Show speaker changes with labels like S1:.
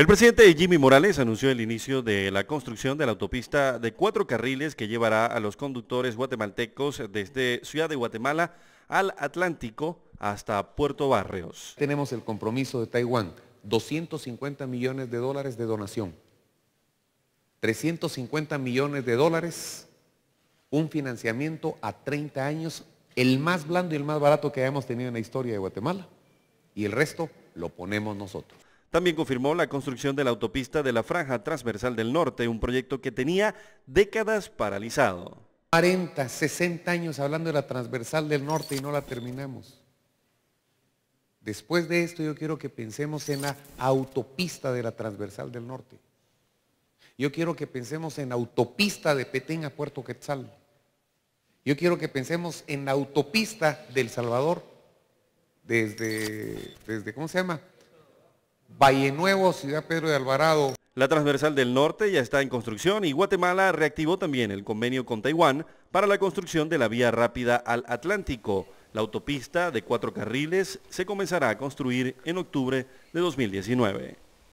S1: El presidente Jimmy Morales anunció el inicio de la construcción de la autopista de cuatro carriles que llevará a los conductores guatemaltecos desde Ciudad de Guatemala al Atlántico
S2: hasta Puerto Barrios. Tenemos el compromiso de Taiwán, 250 millones de dólares de donación, 350 millones de dólares, un financiamiento a 30 años, el más blando y el más barato que hayamos tenido en la historia de Guatemala, y el resto lo ponemos nosotros. También confirmó la
S1: construcción de la autopista de la Franja Transversal del Norte, un proyecto que tenía décadas paralizado.
S2: 40, 60 años hablando de la Transversal del Norte y no la terminamos. Después de esto yo quiero que pensemos en la autopista de la Transversal del Norte. Yo quiero que pensemos en la autopista de Petén a Puerto Quetzal. Yo quiero que pensemos en la autopista del Salvador desde, desde ¿cómo se llama? Valle Nuevo,
S1: Ciudad Pedro de Alvarado. La transversal del norte ya está en construcción y Guatemala reactivó también el convenio con Taiwán para la construcción de la vía rápida al Atlántico. La autopista de cuatro carriles se comenzará a construir en octubre de 2019.